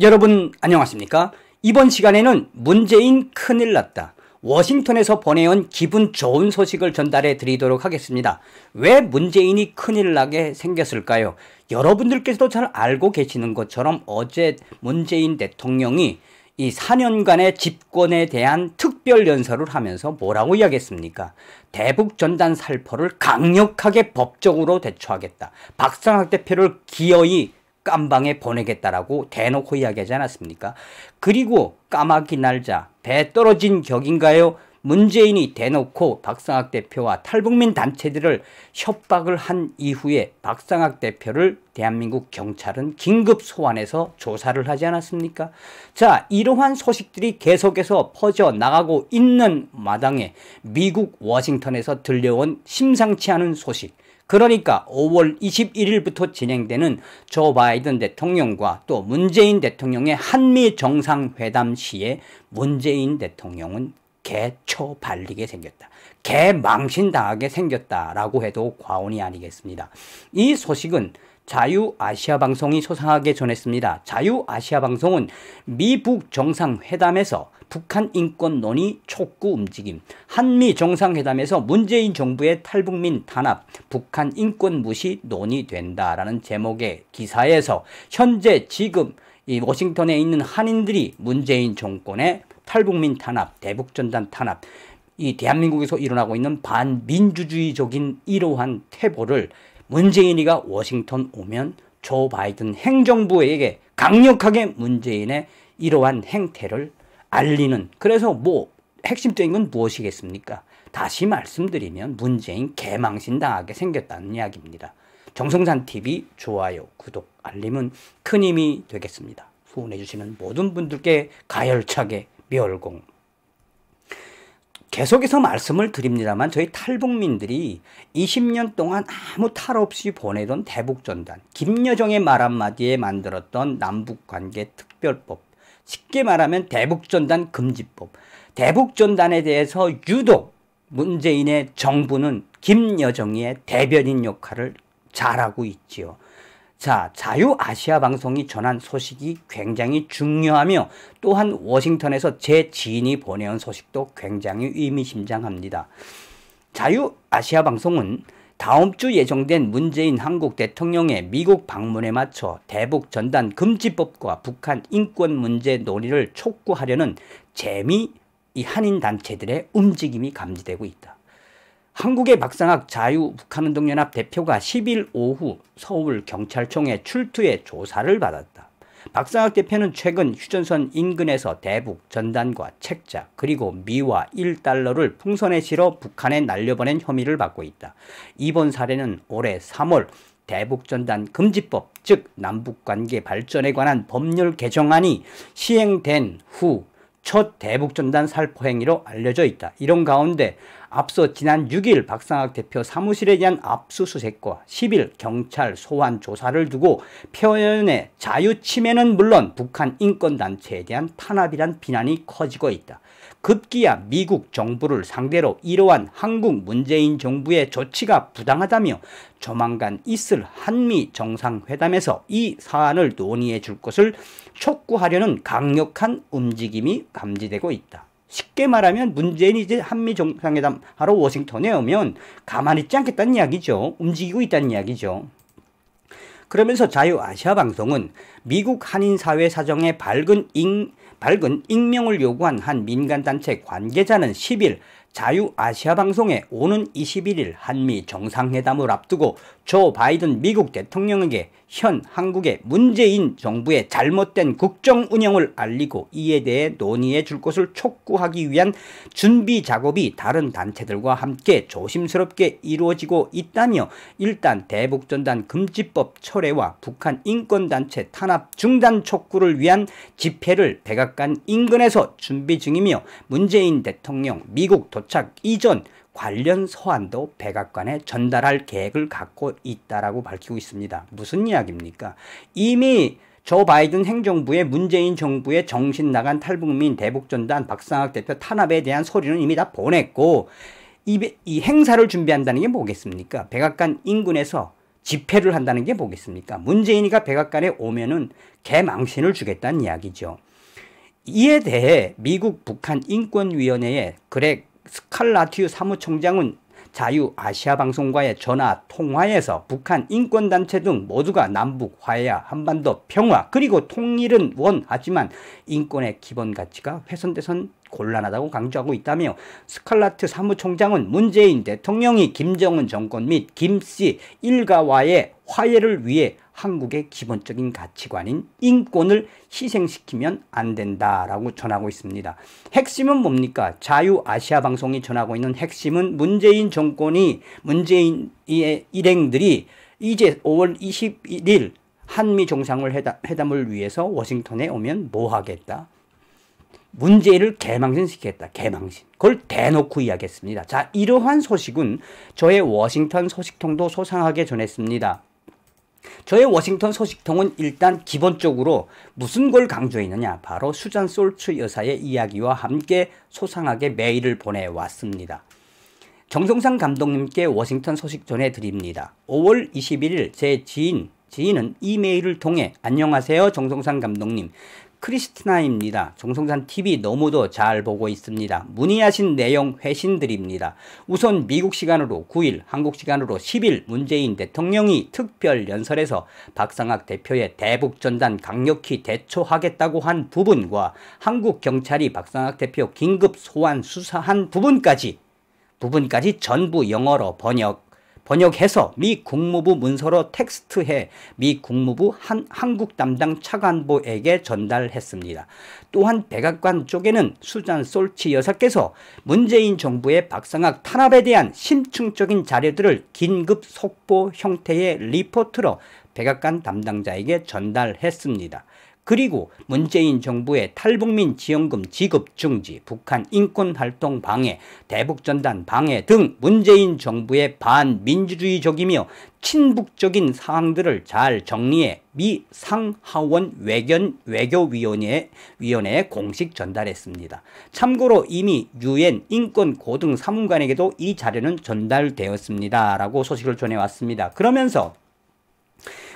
여러분 안녕하십니까? 이번 시간에는 문재인 큰일 났다. 워싱턴에서 보내온 기분 좋은 소식을 전달해 드리도록 하겠습니다. 왜 문재인이 큰일 나게 생겼을까요? 여러분들께서도 잘 알고 계시는 것처럼 어제 문재인 대통령이 이 4년간의 집권에 대한 특별 연설을 하면서 뭐라고 이야기했습니까? 대북 전단 살포를 강력하게 법적으로 대처하겠다. 박상학 대표를 기어이 깜방에 보내겠다라고 대놓고 이야기하지 않았습니까? 그리고 까마귀 날자 배 떨어진 격인가요? 문재인이 대놓고 박상학 대표와 탈북민 단체들을 협박을 한 이후에 박상학 대표를 대한민국 경찰은 긴급 소환해서 조사를 하지 않았습니까? 자, 이러한 소식들이 계속해서 퍼져 나가고 있는 마당에 미국 워싱턴에서 들려온 심상치 않은 소식, 그러니까 5월 21일부터 진행되는 조 바이든 대통령과 또 문재인 대통령의 한미 정상회담 시에 문재인 대통령은 개초 발리게 생겼다. 개망신당하게 생겼다라고 해도 과언이 아니겠습니다. 이 소식은 자유아시아방송이 소상하게 전했습니다. 자유아시아방송은 미북 정상회담에서 북한 인권 논의 촉구 움직임, 한미 정상회담에서 문재인 정부의 탈북민 탄압, 북한 인권 무시 논의된다라는 제목의 기사에서 현재 지금 이 워싱턴에 있는 한인들이 문재인 정권의 탈북민 탄압, 대북전단 탄압, 이 대한민국에서 일어나고 있는 반민주주의적인 이러한 태보를 문재인이가 워싱턴 오면 조 바이든 행정부에게 강력하게 문재인의 이러한 행태를 알리는 그래서 뭐 핵심적인 건 무엇이겠습니까? 다시 말씀드리면 문재인 개망신당하게 생겼다는 이야기입니다. 정성산TV 좋아요, 구독, 알림은 큰 힘이 되겠습니다. 후원해주시는 모든 분들께 가열차게 멸공. 계속해서 말씀을 드립니다만 저희 탈북민들이 20년 동안 아무 탈 없이 보내던 대북전단, 김여정의 말 한마디에 만들었던 남북관계 특별법, 쉽게 말하면 대북전단 금지법. 대북전단에 대해서 유독 문재인의 정부는 김여정의 대변인 역할을 잘하고 있지요. 자, 자유아시아 방송이 전한 소식이 굉장히 중요하며 또한 워싱턴에서 제 지인이 보내온 소식도 굉장히 의미심장합니다. 자유아시아 방송은 다음 주 예정된 문재인 한국 대통령의 미국 방문에 맞춰 대북 전단 금지법과 북한 인권 문제 논의를 촉구하려는 재미 이 한인 단체들의 움직임이 감지되고 있다. 한국의 박상학 자유 북한운동연합 대표가 10일 오후 서울 경찰청에 출두해 조사를 받았다. 박상학 대표는 최근 휴전선 인근에서 대북 전단과 책자 그리고 미와 1달러를 풍선에 실어 북한에 날려보낸 혐의를 받고 있다. 이번 사례는 올해 3월 대북전단 금지법 즉 남북관계 발전에 관한 법률 개정안이 시행된 후첫 대북전단 살포 행위로 알려져 있다. 이런 가운데 앞서 지난 6일 박상학 대표 사무실에 대한 압수수색과 10일 경찰 소환 조사를 두고 표현의 자유 침해는 물론 북한 인권단체에 대한 탄압이란 비난이 커지고 있다. 급기야 미국 정부를 상대로 이러한 한국 문재인 정부의 조치가 부당하다며 조만간 있을 한미 정상회담에서 이 사안을 논의해 줄 것을 촉구하려는 강력한 움직임이 감지되고 있다. 쉽게 말하면 문재인이 이제 한미 정상회담 하러 워싱턴에 오면 가만히 있지 않겠다는 이야기죠. 움직이고 있다는 이야기죠. 그러면서 자유아시아 방송은 미국 한인 사회 사정의 밝은 밝은 익명을 요구한 한 민간단체 관계자는 10일 자유아시아방송에 오는 21일 한미 정상회담을 앞두고 조 바이든 미국 대통령에게 현 한국의 문재인 정부의 잘못된 국정 운영을 알리고 이에 대해 논의해 줄 것을 촉구하기 위한 준비 작업이 다른 단체들과 함께 조심스럽게 이루어지고 있다며 일단 대북전단 금지법 철회와 북한 인권단체 탄압 중단 촉구를 위한 집회를 백악관 인근에서 준비 중이며 문재인 대통령 미국 도착 이전 관련 서한도 백악관에 전달할 계획을 갖고 있다라고 밝히고 있습니다. 무슨 이야기입니까? 이미 조 바이든 행정부의 문재인 정부의 정신 나간 탈북민 대북전단 박상학 대표 탄압에 대한 소리는 이미 다 보냈고 이, 이 행사를 준비한다는 게 뭐겠습니까? 백악관 인근에서 집회를 한다는 게 뭐겠습니까? 문재인이가 백악관에 오면은 개망신을 주겠다는 이야기죠. 이에 대해 미국 북한 인권위원회의 그렉 스칼라티유 사무총장은 자유 아시아 방송과의 전화 통화에서 북한 인권단체 등 모두가 남북 화해와 한반도 평화 그리고 통일은 원하지만 인권의 기본 가치가 훼손돼선 곤란하다고 강조하고 있다며 스칼라트 사무총장은 문재인 대통령이 김정은 정권 및 김씨 일가와의 화해를 위해 한국의 기본적인 가치관인 인권을 희생시키면 안 된다라고 전하고 있습니다. 핵심은 뭡니까? 자유아시아 방송이 전하고 있는 핵심은 문재인 정권이 문재인의 일행들이 이제 5월 21일 한미 정상을 회담을 위해서 워싱턴에 오면 뭐 하겠다? 문재인을 개망신시키겠다. 개망신. 그걸 대놓고 이야기했습니다. 자, 이러한 소식은 저의 워싱턴 소식통도 소상하게 전했습니다. 저의 워싱턴 소식통은 일단 기본적으로 무슨 걸 강조했느냐 바로 수잔 솔츠 여사의 이야기와 함께 소상하게 메일을 보내왔습니다. 정성상 감독님께 워싱턴 소식 전해드립니다. 5월 21일 제 지인 지인은 이메일을 통해 안녕하세요 정성상 감독님 크리스티나입니다. 종성산 TV 너무도 잘 보고 있습니다. 문의하신 내용 회신드립니다. 우선 미국 시간으로 9일, 한국 시간으로 10일 문재인 대통령이 특별 연설에서 박상학 대표의 대북 전단 강력히 대처하겠다고 한 부분과 한국 경찰이 박상학 대표 긴급 소환 수사한 부분까지 부분까지 전부 영어로 번역 번역해서 미 국무부 문서로 텍스트해 미 국무부 한, 한국 담당 차관보에게 전달했습니다. 또한 백악관 쪽에는 수잔 솔치 여사께서 문재인 정부의 박상학 탄압에 대한 심층적인 자료들을 긴급 속보 형태의 리포트로 백악관 담당자에게 전달했습니다. 그리고 문재인 정부의 탈북민 지원금 지급 중지, 북한 인권활동 방해, 대북전단 방해 등 문재인 정부의 반민주주의적이며 친북적인 사항들을 잘 정리해 미 상하원 외견 외교위원회 위원회에 공식 전달했습니다. 참고로 이미 유엔 인권 고등 사무관에게도 이 자료는 전달되었습니다라고 소식을 전해 왔습니다. 그러면서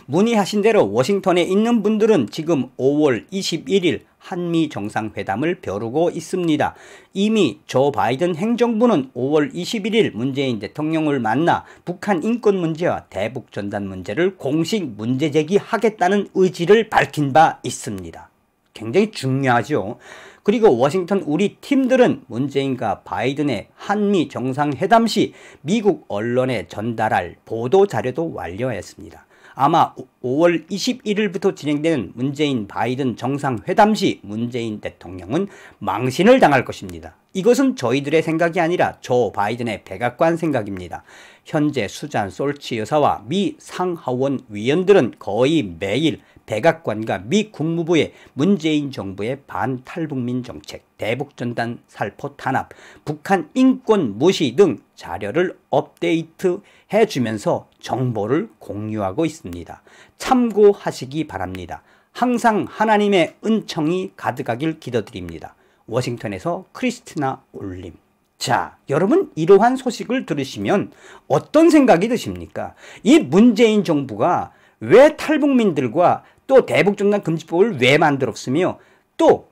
문의하신 대로 워싱턴에 있는 분들은 지금 5월 21일 한미 정상회담을 벼르고 있습니다. 이미 조 바이든 행정부는 5월 21일 문재인 대통령을 만나 북한 인권 문제와 대북 전단 문제를 공식 문제 제기하겠다는 의지를 밝힌 바 있습니다. 굉장히 중요하죠. 그리고 워싱턴 우리 팀들은 문재인과 바이든의 한미 정상회담 시 미국 언론에 전달할 보도 자료도 완료했습니다. 아마 5월 21일부터 진행되는 문재인 바이든 정상회담 시 문재인 대통령은 망신을 당할 것입니다. 이것은 저희들의 생각이 아니라 조 바이든의 백악관 생각입니다. 현재 수잔 솔치 여사와 미 상하원 위원들은 거의 매일 백악관과 미 국무부의 문재인 정부의 반탈북민 정책, 대북전단 살포 탄압, 북한 인권 무시 등 자료를 업데이트해주면서 정보를 공유하고 있습니다. 참고하시기 바랍니다. 항상 하나님의 은총이 가득하길 기도드립니다. 워싱턴에서 크리스티나 올림 자, 여러분 이러한 소식을 들으시면 어떤 생각이 드십니까? 이 문재인 정부가 왜 탈북민들과 또대북중단 금지법을 왜 만들었으며 또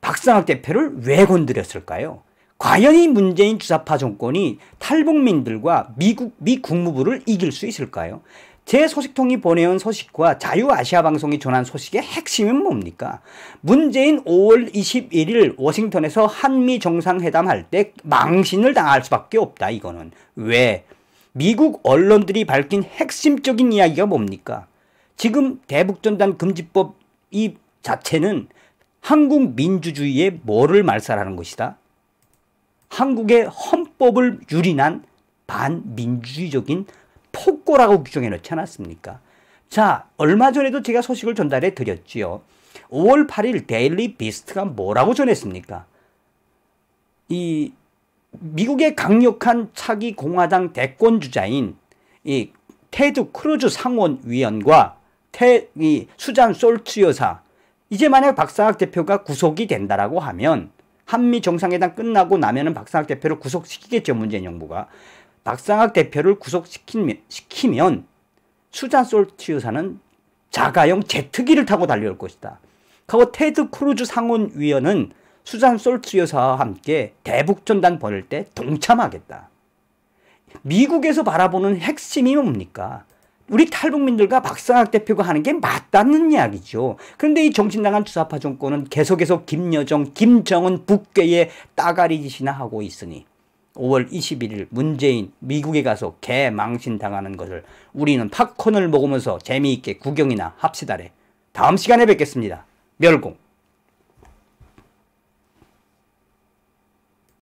박상학 대표를 왜 건드렸을까요? 과연 이 문재인 주사파 정권이 탈북민들과 미국 미 국무부를 이길 수 있을까요? 제 소식통이 보내온 소식과 자유아시아 방송이 전한 소식의 핵심은 뭡니까? 문재인 5월 21일 워싱턴에서 한미 정상회담 할 때 망신을 당할 수밖에 없다 이거는. 왜? 미국 언론들이 밝힌 핵심적인 이야기가 뭡니까? 지금 대북전단 금지법 이 자체는 한국 민주주의의 뭐를 말살하는 것이다? 한국의 헌법을 유린한 반민주주의적인 폭고라고 규정해 놓지 않았습니까? 자, 얼마 전에도 제가 소식을 전달해 드렸지요. 5월 8일 데일리 비스트가 뭐라고 전했습니까? 이 미국의 강력한 차기 공화당 대권 주자인 이 테드 크루즈 상원 위원과 테, 이 수잔 솔츠 여사 이제 만약 박상학 대표가 구속이 된다라고 하면 한미 정상회담 끝나고 나면은 박상학 대표를 구속시키겠죠 문재인 정부가 박상학 대표를 구속시키면 수잔 솔티유사는 자가용 제트기를 타고 달려올 것이다. 그리고 테드 크루즈 상원위원은 수잔 솔트여사와 함께 대북전단 벌일 때 동참하겠다. 미국에서 바라보는 핵심이 뭡니까? 우리 탈북민들과 박상학 대표가 하는 게 맞다는 이야기죠. 그런데 이 정신나간 주사파 정권은 계속해서 김여정, 김정은, 북괴의 따가리 짓이나 하고 있으니 5월 21일 문재인 미국에 가서 개망신 당하는 것을 우리는 팝콘을 먹으면서 재미있게 구경이나 합시다래. 다음 시간에 뵙겠습니다. 멸공.